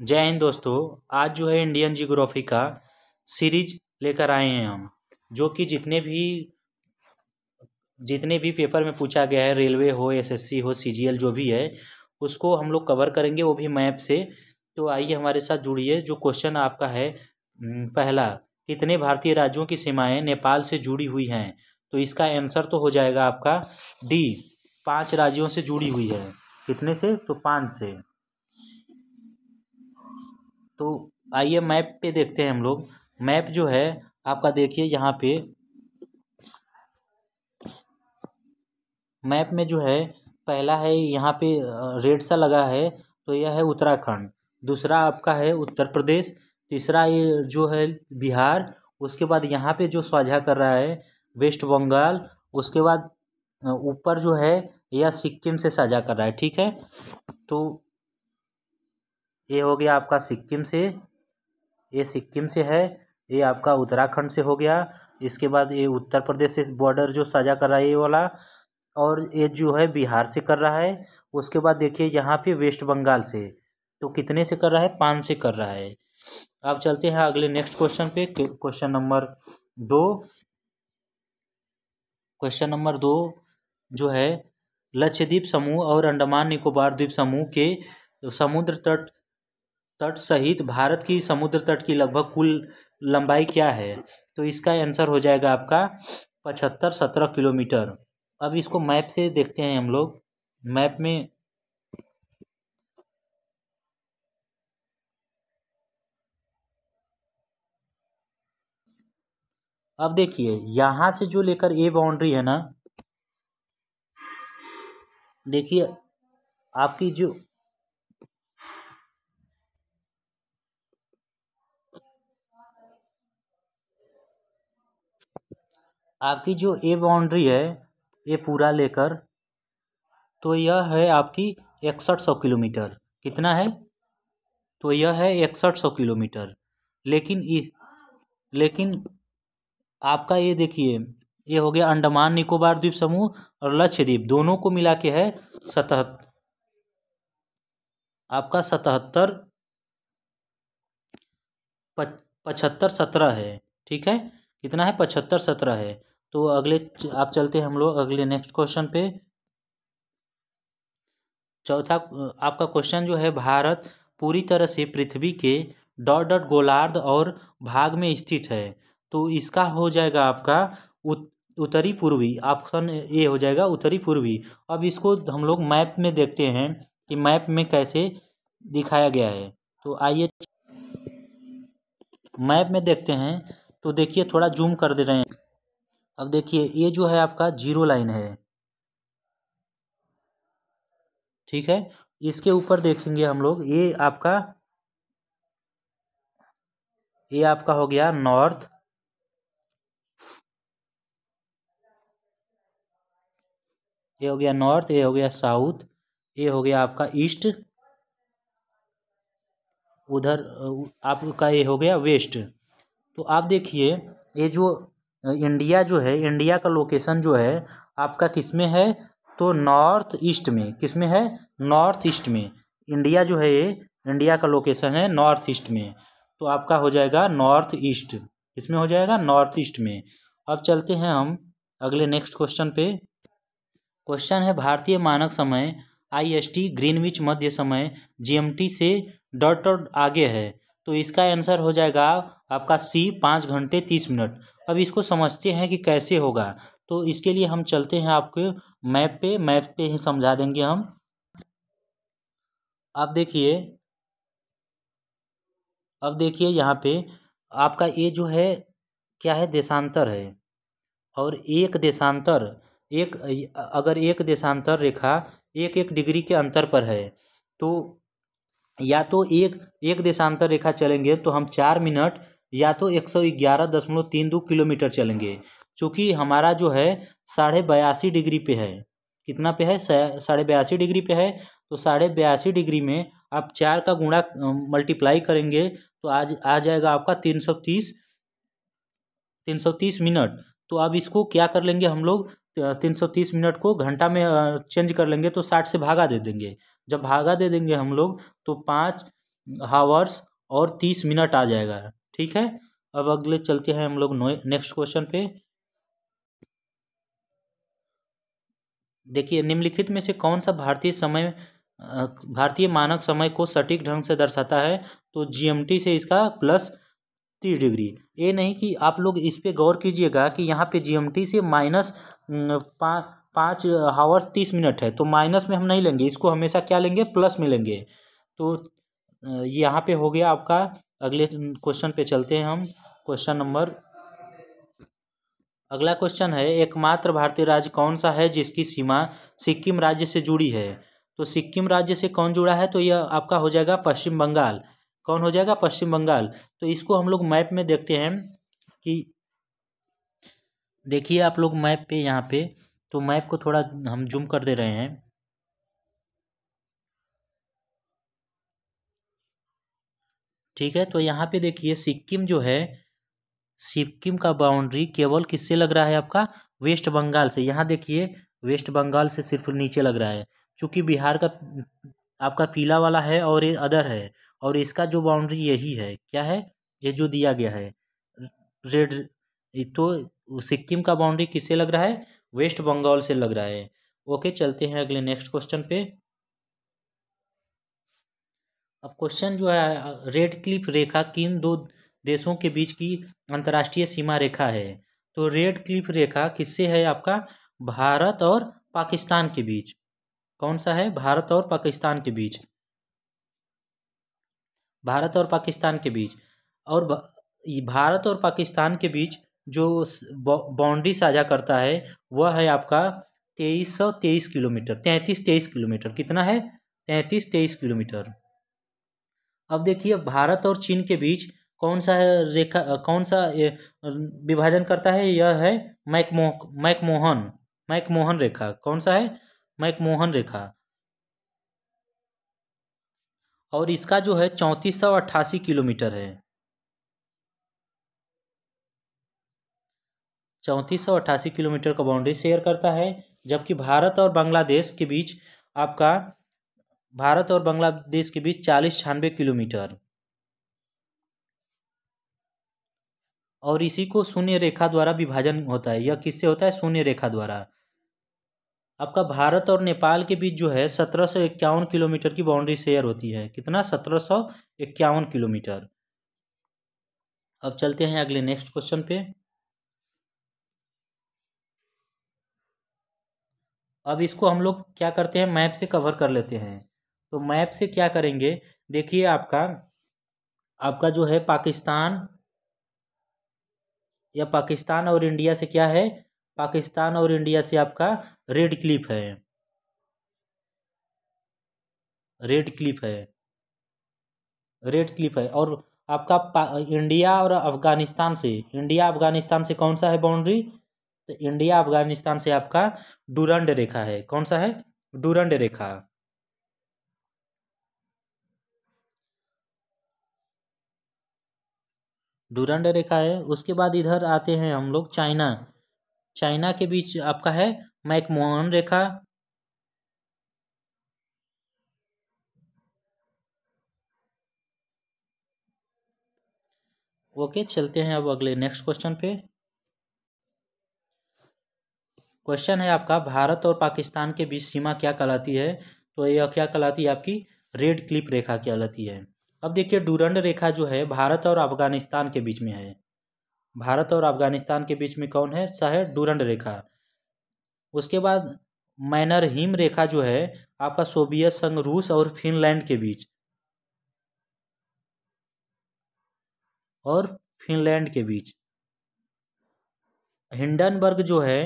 जय हिंद दोस्तों आज जो है इंडियन जियोग्राफी का सीरीज लेकर आए हैं हम जो कि जितने भी जितने भी पेपर में पूछा गया है रेलवे हो एसएससी हो सीजीएल जो भी है उसको हम लोग कवर करेंगे वो भी मैप से तो आइए हमारे साथ जुड़िए जो क्वेश्चन आपका है पहला कितने भारतीय राज्यों की सीमाएँ नेपाल से जुड़ी हुई हैं तो इसका आंसर तो हो जाएगा आपका डी पाँच राज्यों से जुड़ी हुई है कितने से तो पाँच से तो आइए मैप पे देखते हैं हम लोग मैप जो है आपका देखिए यहाँ पे मैप में जो है पहला है यहाँ पे रेड सा लगा है तो यह है उत्तराखंड दूसरा आपका है उत्तर प्रदेश तीसरा ये जो है बिहार उसके बाद यहाँ पे जो साझा कर रहा है वेस्ट बंगाल उसके बाद ऊपर जो है यह सिक्किम से साझा कर रहा है ठीक है तो ये हो गया आपका सिक्किम से ये सिक्किम से है ये आपका उत्तराखंड से हो गया इसके बाद ये उत्तर प्रदेश से बॉर्डर जो साझा कर रहा है ये वाला और ये जो है बिहार से कर रहा है उसके बाद देखिए यहाँ पे वेस्ट बंगाल से तो कितने से कर रहा है पाँच से कर रहा है अब चलते हैं अगले नेक्स्ट क्वेश्चन पे क्वेश्चन नंबर दो क्वेश्चन नंबर दो जो है लक्षद्वीप समूह और अंडमान निकोबार द्वीप समूह के समुद्र तट तट सहित भारत की समुद्र तट की लगभग कुल लंबाई क्या है तो इसका आंसर हो जाएगा आपका पचहत्तर सत्रह किलोमीटर अब इसको मैप से देखते हैं हम लोग मैप में अब देखिए यहाँ से जो लेकर ए बाउंड्री है ना देखिए आपकी जो आपकी जो ए बाउंड्री है ये पूरा लेकर तो यह है आपकी इकसठ सौ किलोमीटर कितना है तो यह है इकसठ सौ किलोमीटर लेकिन लेकिन आपका ये देखिए ये हो गया अंडमान निकोबार द्वीप समूह और लक्षद्वीप दोनों को मिला के है सतहत आपका सतहत्तर पचहत्तर सत्रह है ठीक है कितना है पचहत्तर सत्रह है तो अगले आप चलते हैं हम लोग अगले नेक्स्ट क्वेश्चन पे चौथा आपका क्वेश्चन जो है भारत पूरी तरह से पृथ्वी के डॉट डॉट गोलार्ध और भाग में स्थित है तो इसका हो जाएगा आपका उत, उत्तरी पूर्वी ऑप्शन ए हो जाएगा उत्तरी पूर्वी अब इसको हम लोग मैप में देखते हैं कि मैप में कैसे दिखाया गया है तो आइए मैप में देखते हैं तो देखिए थोड़ा जूम कर दे रहे हैं अब देखिए ये जो है आपका जीरो लाइन है ठीक है इसके ऊपर देखेंगे हम लोग ये आपका ये आपका हो गया नॉर्थ ये हो गया नॉर्थ ये हो गया साउथ ये हो गया आपका ईस्ट उधर आपका ये हो गया वेस्ट तो आप देखिए ये जो इंडिया जो है इंडिया का लोकेशन जो है आपका किस में है तो नॉर्थ ईस्ट में किस में है नॉर्थ ईस्ट में इंडिया जो है ये इंडिया का लोकेशन है नॉर्थ ईस्ट में तो आपका हो जाएगा नॉर्थ ईस्ट इसमें हो जाएगा नॉर्थ ईस्ट में अब चलते हैं हम अगले नेक्स्ट क्वेश्चन पे क्वेश्चन है भारतीय मानक समय आईएसटी ग्रीनविच मध्य समय जीएमटी से डॉट डॉट आगे है तो इसका आंसर हो जाएगा आपका सी पाँच घंटे तीस मिनट अब इसको समझते हैं कि कैसे होगा तो इसके लिए हम चलते हैं आपके मैप पे मैप पे ही समझा देंगे हम आप देखिए अब देखिए यहाँ पे आपका ए जो है क्या है देशांतर है और एक देशांतर एक अगर एक देशांतर रेखा एक एक डिग्री के अंतर पर है तो या तो एक एक देशांतर रेखा चलेंगे तो हम चार मिनट या तो एक सौ ग्यारह दशमलव तीन दो किलोमीटर चलेंगे चूँकि हमारा जो है साढ़े बयासी डिग्री पे है कितना पे है साढ़े बयासी डिग्री पे है तो साढ़े बयासी डिग्री में आप चार का गुणा मल्टीप्लाई करेंगे तो आज आ जाएगा आपका तीन सौ तीस तीन सौ तीस मिनट तो अब इसको क्या कर लेंगे हम लोग तीन सौ तीस मिनट को घंटा में चेंज कर लेंगे तो साठ से भागा दे देंगे जब भागा दे देंगे हम लोग तो पाँच हावर्स और तीस मिनट आ जाएगा ठीक है अब अगले चलते हैं हम लोग नेक्स्ट क्वेश्चन पे देखिए निम्नलिखित में से कौन सा भारतीय समय भारतीय मानक समय को सटीक ढंग से दर्शाता है तो जीएमटी से इसका प्लस तीस डिग्री ये नहीं कि आप लोग इस पर गौर कीजिएगा कि यहाँ पे जीएमटी से माइनस पाँच पाँच हावर्स तीस मिनट है तो माइनस में हम नहीं लेंगे इसको हमेशा क्या लेंगे प्लस में लेंगे तो यहाँ पे हो गया आपका अगले क्वेश्चन पे चलते हैं हम क्वेश्चन नंबर अगला क्वेश्चन है एकमात्र भारतीय राज्य कौन सा है जिसकी सीमा सिक्किम राज्य से जुड़ी है तो सिक्किम राज्य से कौन जुड़ा है तो यह आपका हो जाएगा पश्चिम बंगाल कौन हो जाएगा पश्चिम बंगाल तो इसको हम लोग मैप में देखते हैं कि देखिए आप लोग मैप पे यहाँ पे तो मैप को थोड़ा हम जूम कर दे रहे हैं ठीक है तो यहाँ पे देखिए सिक्किम जो है सिक्किम का बाउंड्री केवल किससे लग रहा है आपका वेस्ट बंगाल से यहाँ देखिए वेस्ट बंगाल से सिर्फ नीचे लग रहा है क्योंकि बिहार का आपका पीला वाला है और ये अदर है और इसका जो बाउंड्री यही है क्या है ये जो दिया गया है रेड तो सिक्किम का बाउंड्री किससे लग रहा है वेस्ट बंगाल से लग रहा है ओके चलते हैं अगले नेक्स्ट क्वेश्चन पे अब क्वेश्चन जो है रेड क्लिफ रेखा किन दो देशों के बीच की अंतर्राष्ट्रीय सीमा रेखा है तो रेड क्लिफ रेखा किससे है आपका भारत और पाकिस्तान के बीच कौन सा है भारत और पाकिस्तान के बीच भारत और पाकिस्तान के बीच और भारत और पाकिस्तान के बीच जो बाउंड्री साझा करता है वह है आपका तेईस सौ तेईस किलोमीटर तैंतीस तेईस किलोमीटर कितना है तैंतीस तेईस किलोमीटर अब देखिए भारत और चीन के बीच कौन सा रेखा कौन सा विभाजन करता है यह है मैकमोह मैकमोहन मैकमोहन रेखा कौन सा है मैकमोहन रेखा और इसका जो है चौंतीस सौ अट्ठासी किलोमीटर है चौंतीस सौ अट्ठासी किलोमीटर का बाउंड्री शेयर करता है जबकि भारत और बांग्लादेश के बीच आपका भारत और बांग्लादेश के बीच चालीस छियानवे किलोमीटर और इसी को शून्य रेखा द्वारा विभाजन होता है यह किससे होता है शून्य रेखा द्वारा आपका भारत और नेपाल के बीच जो है सत्रह सौ इक्यावन किलोमीटर की बाउंड्री शेयर होती है कितना सत्रह सौ इक्यावन किलोमीटर अब चलते हैं अगले नेक्स्ट क्वेश्चन पे अब इसको हम लोग क्या करते हैं मैप से कवर कर लेते हैं तो मैप से क्या करेंगे देखिए आपका आपका जो है पाकिस्तान या पाकिस्तान और इंडिया से क्या है पाकिस्तान और इंडिया से आपका रेड क्लिफ है रेड क्लिफ है रेड क्लिफ है और आपका इंडिया और अफगानिस्तान से इंडिया अफगानिस्तान से कौन सा है बाउंड्री तो इंडिया अफगानिस्तान से आपका डूरंड रेखा है कौन सा है डूरंड रेखा डूरंड रेखा है उसके बाद इधर आते हैं हम लोग चाइना चाइना के बीच आपका है मैकमोहन रेखा ओके चलते हैं अब अगले नेक्स्ट क्वेश्चन पे क्वेश्चन है आपका भारत और पाकिस्तान के बीच सीमा क्या कहलाती है तो यह क्या कहलाती है आपकी रेड क्लिप रेखा कहलाती है अब देखिए डूरंड रेखा जो है भारत और अफगानिस्तान के बीच में है भारत और अफगानिस्तान के बीच में कौन है शहर डूरंड रेखा उसके बाद मैनरहीम रेखा जो है आपका सोवियत संघ रूस और फिनलैंड के बीच और फिनलैंड के बीच हिंडनबर्ग जो है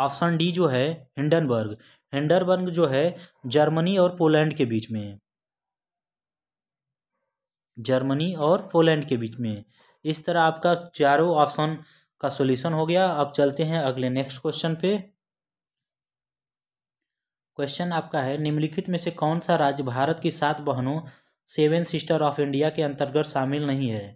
ऑप्शन डी जो है हिंडनबर्ग हिंडनबर्ग जो है जर्मनी और पोलैंड के बीच में जर्मनी और पोलैंड के बीच में इस तरह आपका चारों ऑप्शन का सॉल्यूशन हो गया अब चलते हैं अगले नेक्स्ट क्वेश्चन पे क्वेश्चन आपका है निम्नलिखित में से कौन सा राज्य भारत की सात बहनों सेवन सिस्टर ऑफ इंडिया के अंतर्गत शामिल नहीं है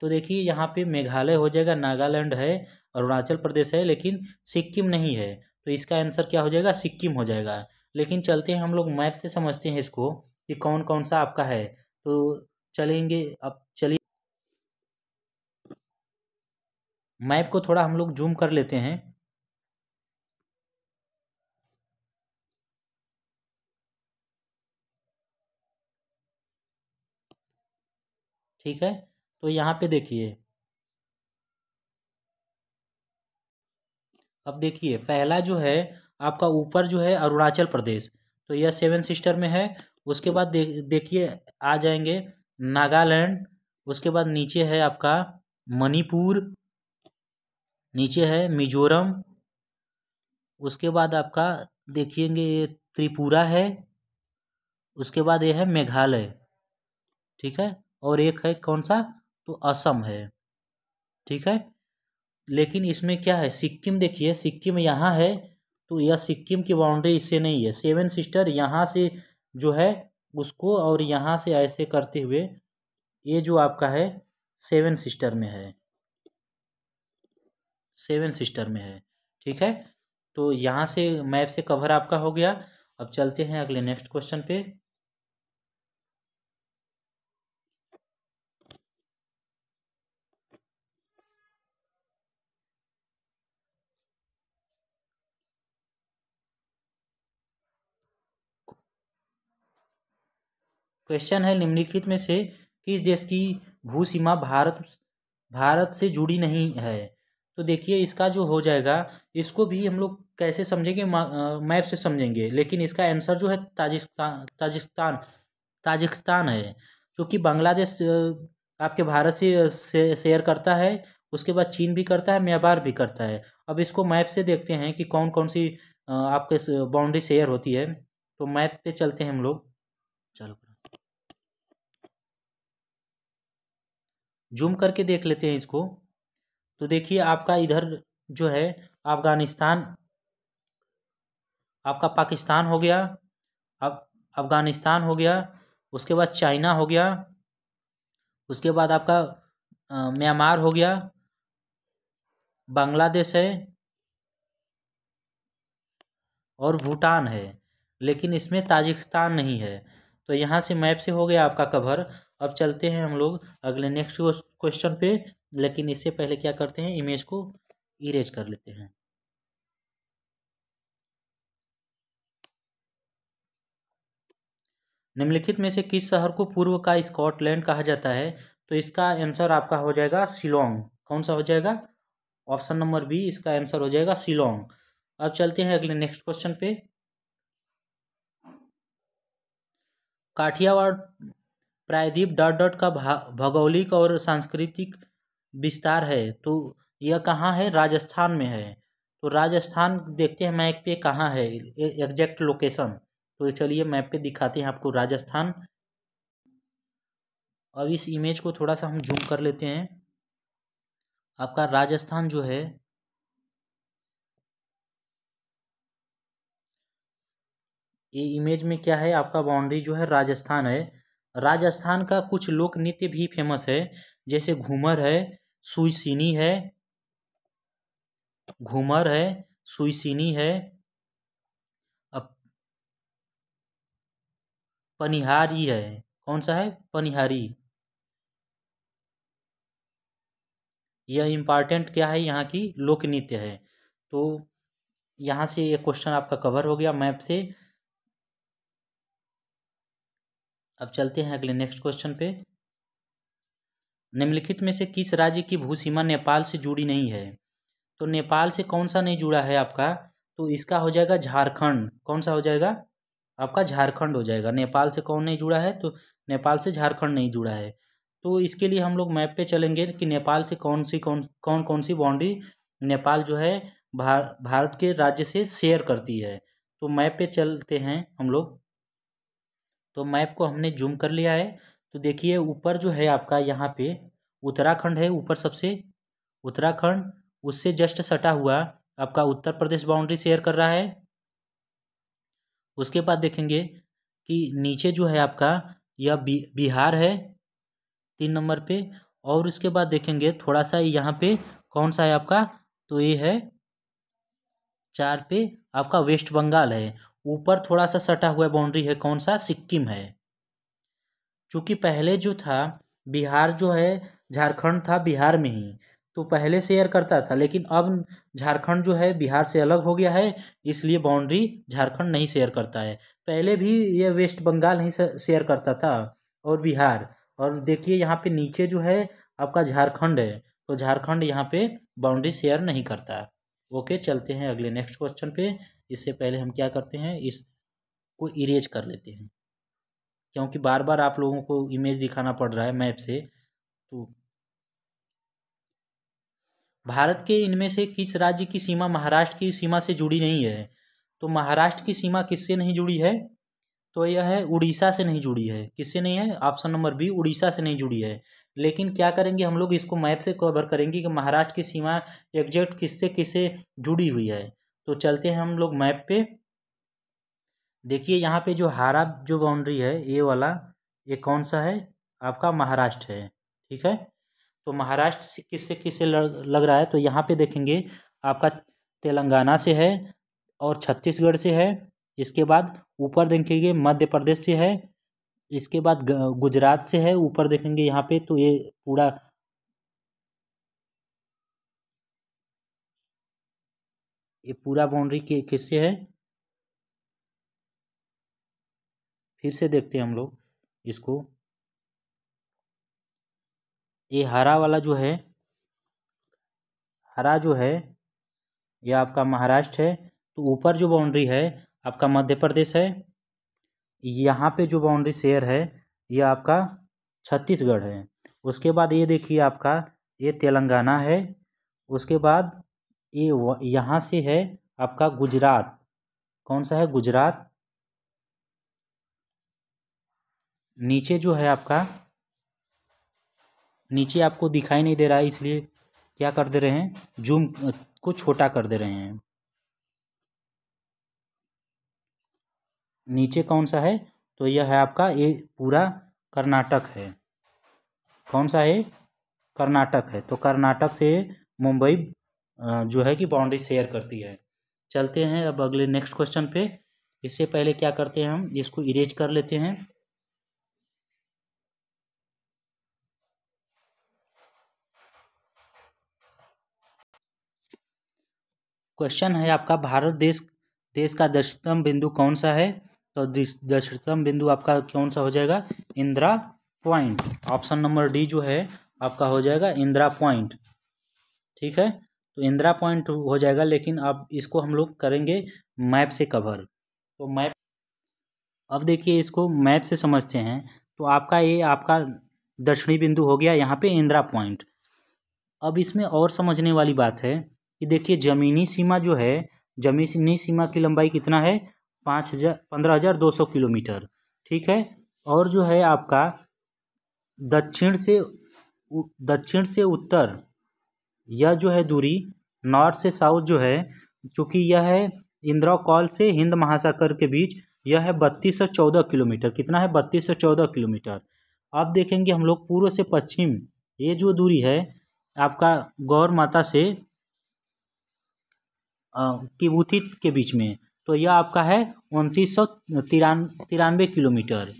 तो देखिए यहाँ पे मेघालय हो जाएगा नागालैंड है अरुणाचल प्रदेश है लेकिन सिक्किम नहीं है तो इसका आंसर क्या हो जाएगा सिक्किम हो जाएगा लेकिन चलते हैं हम लोग मैप से समझते हैं इसको कि कौन कौन सा आपका है तो चलेंगे अब चलिए मैप को थोड़ा हम लोग जूम कर लेते हैं ठीक है तो यहाँ पे देखिए अब देखिए पहला जो है आपका ऊपर जो है अरुणाचल प्रदेश तो यह सेवन सिस्टर में है उसके बाद देखिए आ जाएंगे नागालैंड उसके बाद नीचे है आपका मणिपुर नीचे है मिजोरम उसके बाद आपका देखेंगे ये त्रिपुरा है उसके बाद ये है मेघालय ठीक है और एक है कौन सा तो असम है ठीक है लेकिन इसमें क्या है सिक्किम देखिए सिक्किम यहाँ है तो यह सिक्किम की बाउंड्री इससे नहीं है सेवन सिस्टर यहाँ से जो है उसको और यहाँ से ऐसे करते हुए ये जो आपका है सेवन सिस्टर में है सेवन सिस्टर में है ठीक है तो यहाँ से मैप से कवर आपका हो गया अब चलते हैं अगले नेक्स्ट क्वेश्चन पे क्वेश्चन है निम्नलिखित में से किस देश की भू सीमा भारत भारत से जुड़ी नहीं है तो देखिए इसका जो हो जाएगा इसको भी हम लोग कैसे समझेंगे मैप से समझेंगे लेकिन इसका आंसर जो है ताजिस्तान ताजिस्तान ताजिकस्तान है क्योंकि बांग्लादेश आपके भारत से शेयर करता है उसके बाद चीन भी करता है म्यांमार भी करता है अब इसको मैप से देखते हैं कि कौन कौन सी आपके बाउंड्री शेयर होती है तो मैप पे चलते हैं हम लोग चलो जूम करके देख लेते हैं इसको तो देखिए आपका इधर जो है अफ़गानिस्तान आपका पाकिस्तान हो गया अब अफ़गानिस्तान हो गया उसके बाद चाइना हो गया उसके बाद आपका म्यांमार हो गया बांग्लादेश है और भूटान है लेकिन इसमें ताजिकिस्तान नहीं है तो यहाँ से मैप से हो गया आपका कवर अब चलते हैं हम लोग अगले नेक्स्ट क्वेश्चन पे लेकिन इससे पहले क्या करते हैं इमेज को इरेज कर लेते हैं निम्नलिखित में से किस शहर को पूर्व का स्कॉटलैंड कहा जाता है तो इसका आंसर आपका हो जाएगा शिलोंग कौन सा हो जाएगा ऑप्शन नंबर बी इसका आंसर हो जाएगा शिलोंग अब चलते हैं अगले नेक्स्ट क्वेश्चन पे काठियावाड़ प्रायद्वीप डॉट डॉट का भौगोलिक और सांस्कृतिक विस्तार है तो यह कहाँ है राजस्थान में है तो राजस्थान देखते हैं मैप पे कहाँ है एग्जैक्ट लोकेशन तो चलिए मैप पे दिखाते हैं आपको राजस्थान अब इस इमेज को थोड़ा सा हम जूम कर लेते हैं आपका राजस्थान जो है ये इमेज में क्या है आपका बाउंड्री जो है राजस्थान है राजस्थान का कुछ लोक नृत्य भी फेमस है जैसे घूमर है सुईसिनी है घूमर है सुईसिनी है अब पनिहारी है कौन सा है पनिहारी यह इम्पॉर्टेंट क्या है यहाँ की लोक नृत्य है तो यहाँ से ये क्वेश्चन आपका कवर हो गया मैप से अब चलते हैं अगले नेक्स्ट क्वेश्चन पे निम्नलिखित में से किस राज्य की भू सीमा नेपाल से जुड़ी नहीं है तो नेपाल से कौन सा नहीं जुड़ा है आपका तो इसका हो जाएगा झारखंड कौन सा हो जाएगा आपका झारखंड हो जाएगा नेपाल से कौन नहीं जुड़ा है तो नेपाल से झारखंड नहीं जुड़ा है तो इसके लिए हम लोग मैप पे चलेंगे कि नेपाल से कौन सी कौन कौन कौन सी बाउंड्री नेपाल जो है भार, भारत के राज्य से शेयर करती है तो मैप पे चलते हैं हम लोग तो मैप को हमने जूम कर लिया है तो देखिए ऊपर जो है आपका यहाँ पे उत्तराखंड है ऊपर सबसे उत्तराखंड उससे जस्ट सटा हुआ आपका उत्तर प्रदेश बाउंड्री शेयर कर रहा है उसके बाद देखेंगे कि नीचे जो है आपका यह बिहार है तीन नंबर पे और उसके बाद देखेंगे थोड़ा सा यहाँ पे कौन सा है आपका तो ये है चार पे आपका वेस्ट बंगाल है ऊपर थोड़ा सा सटा हुआ बाउंड्री है कौन सा सिक्किम है चूँकि पहले जो था बिहार जो है झारखंड था बिहार में ही तो पहले शेयर करता था लेकिन अब झारखंड जो है बिहार से अलग हो गया है इसलिए बाउंड्री झारखंड नहीं शेयर करता है पहले भी ये वेस्ट बंगाल ही शेयर करता था और बिहार और देखिए यहाँ पे नीचे जो है आपका झारखंड है तो झारखंड यहाँ पे बाउंड्री शेयर नहीं करता ओके चलते हैं अगले नेक्स्ट क्वेश्चन पे इससे पहले हम क्या करते हैं इस को इरेज कर लेते हैं क्योंकि बार बार आप लोगों को इमेज दिखाना पड़ रहा है मैप से तो भारत के इनमें से किस राज्य की सीमा महाराष्ट्र की सीमा से जुड़ी नहीं है तो महाराष्ट्र की सीमा किससे नहीं जुड़ी है तो यह है उड़ीसा से नहीं जुड़ी है किससे नहीं है ऑप्शन नंबर बी उड़ीसा से नहीं जुड़ी है लेकिन क्या करेंगे हम लोग इसको मैप से कवर करेंगे कि महाराष्ट्र की सीमा एग्जैक्ट किससे किससे जुड़ी हुई है तो चलते हैं हम लोग मैप पर देखिए यहाँ पे जो हरा जो बाउंड्री है ये वाला ये कौन सा है आपका महाराष्ट्र है ठीक है तो महाराष्ट्र से किससे किससे लग रहा है तो यहाँ पे देखेंगे आपका तेलंगाना से है और छत्तीसगढ़ से है इसके बाद ऊपर देखेंगे मध्य प्रदेश से है इसके बाद गुजरात से है ऊपर देखेंगे यहाँ पे तो ये पूरा ये पूरा बाउंड्री के किससे है फिर से देखते हैं हम लोग इसको ये हरा वाला जो है हरा जो है यह आपका महाराष्ट्र है तो ऊपर जो बाउंड्री है आपका मध्य प्रदेश है यहाँ पे जो बाउंड्री शेयर है ये आपका छत्तीसगढ़ है उसके बाद ये देखिए आपका ये तेलंगाना है उसके बाद ये यहाँ से है आपका गुजरात कौन सा है गुजरात नीचे जो है आपका नीचे आपको दिखाई नहीं दे रहा है इसलिए क्या कर दे रहे हैं जूम को छोटा कर दे रहे हैं नीचे कौन सा है तो यह है आपका ये पूरा कर्नाटक है कौन सा है कर्नाटक है तो कर्नाटक से मुंबई जो है कि बाउंड्री शेयर करती है चलते हैं अब अगले नेक्स्ट क्वेश्चन पे इससे पहले क्या करते हैं हम इसको इरेज कर लेते हैं क्वेश्चन है आपका भारत देश देश का दशतम बिंदु कौन सा है तो दशतम बिंदु आपका कौन सा हो जाएगा Indira point option number D जो है आपका हो जाएगा इंदिरा पॉइंट ठीक है तो इंदिरा पॉइंट हो जाएगा लेकिन अब इसको हम लोग करेंगे मैप से कवर तो मैप अब देखिए इसको मैप से समझते हैं तो आपका ये आपका दक्षिणी बिंदु हो गया यहाँ पे इंदिरा पॉइंट अब इसमें और समझने वाली बात है कि देखिए ज़मीनी सीमा जो है ज़मीनी सीमा की लंबाई कितना है पाँच हज़ार पंद्रह हज़ार दो सौ किलोमीटर ठीक है और जो है आपका दक्षिण से दक्षिण से उत्तर यह जो है दूरी नॉर्थ से साउथ जो है चूँकि यह है इंदिरा कॉल से हिंद महासागर के बीच यह है बत्तीस सौ चौदह किलोमीटर कितना है बत्तीस सौ चौदह किलोमीटर अब देखेंगे हम लोग पूर्व से पश्चिम ये जो दूरी है आपका गौर माता से किबूथी के बीच में तो यह आपका है उनतीस सौ तिरान तिरानवे किलोमीटर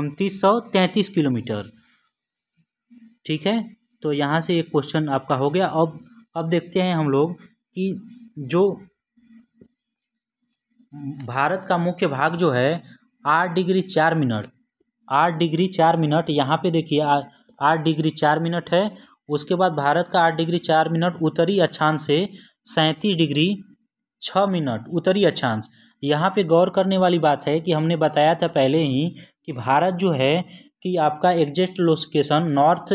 उनतीस सौ तैंतीस किलोमीटर ठीक है तो यहाँ से एक क्वेश्चन आपका हो गया अब अब देखते हैं हम लोग कि जो भारत का मुख्य भाग जो है आठ डिग्री चार मिनट आठ डिग्री चार मिनट यहाँ पे देखिए आठ डिग्री चार मिनट है उसके बाद भारत का आठ डिग्री चार मिनट उत्तरी अच्छा से सैंतीस डिग्री छः मिनट उत्तरी अक्षांश यहाँ पे गौर करने वाली बात है कि हमने बताया था पहले ही कि भारत जो है कि आपका exact location north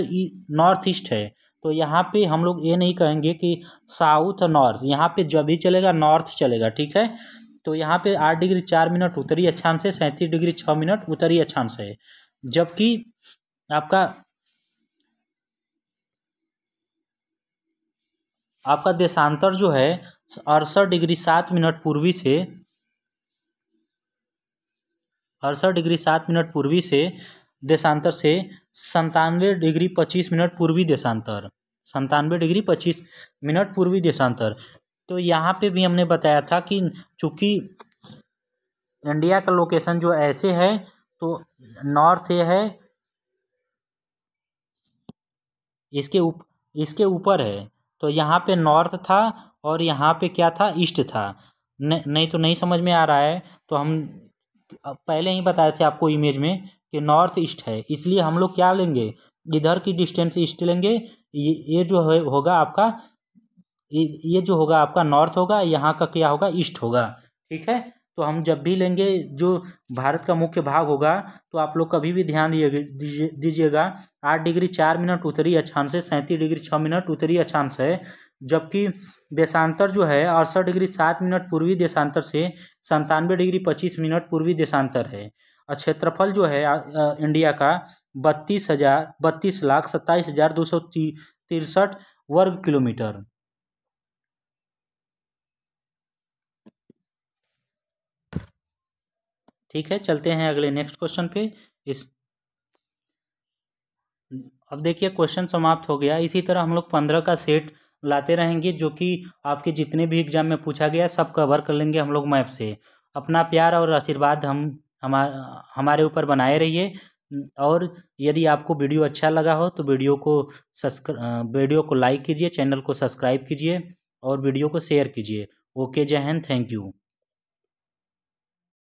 north east है तो यहाँ पे हम लोग ये नहीं कहेंगे कि साउथ नॉर्थ यहाँ पे जब भी चलेगा नॉर्थ चलेगा ठीक है तो यहाँ पे आठ डिग्री चार मिनट उत्तरी अक्षांश है सैंतीस डिग्री छः मिनट उत्तरी अक्षांश है जबकि आपका आपका देशांतर जो है अड़सठ डिग्री सात मिनट पूर्वी से अड़सठ डिग्री सात मिनट पूर्वी से देशांतर से संतानवे डिग्री पच्चीस मिनट पूर्वी देशांतर संतानवे डिग्री पच्चीस मिनट पूर्वी देशांतर तो यहाँ पे भी हमने बताया था कि चूँकि इंडिया का लोकेशन जो ऐसे है तो नॉर्थ ये है इसके उप इसके ऊपर है तो यहाँ पे नॉर्थ था और यहाँ पे क्या था ईस्ट था न, नहीं तो नहीं समझ में आ रहा है तो हम पहले ही बताए थे आपको इमेज में कि नॉर्थ ईस्ट है इसलिए हम लोग क्या लेंगे इधर की डिस्टेंस ईस्ट लेंगे ये ये जो है होगा आपका ये जो होगा आपका नॉर्थ होगा यहाँ का क्या होगा ईस्ट होगा ठीक है तो हम जब भी लेंगे जो भारत का मुख्य भाग होगा तो आप लोग कभी भी ध्यान दीजिएगा आठ डिग्री चार मिनट उत्तरी अक्षांश है सैंतीस डिग्री छः मिनट उत्तरी अक्षांश है जबकि देशांतर जो है अड़सठ डिग्री सात मिनट पूर्वी देशांतर से संतानवे डिग्री पच्चीस मिनट पूर्वी देशांतर है और क्षेत्रफल जो है इंडिया का बत्तीस हज़ार बत्तीस लाख सत्ताईस हज़ार दो सौ तिरसठ वर्ग किलोमीटर ठीक है चलते हैं अगले नेक्स्ट क्वेश्चन पे इस अब देखिए क्वेश्चन समाप्त हो गया इसी तरह हम लोग पंद्रह का सेट लाते रहेंगे जो कि आपके जितने भी एग्जाम में पूछा गया सब कवर कर लेंगे हम लोग मैप से अपना प्यार और आशीर्वाद हम हमारे हमारे ऊपर बनाए रहिए और यदि आपको वीडियो अच्छा लगा हो तो वीडियो को सब्सक्र वीडियो को लाइक कीजिए चैनल को सब्सक्राइब कीजिए और वीडियो को शेयर कीजिए ओके जय हिंद थैंक यू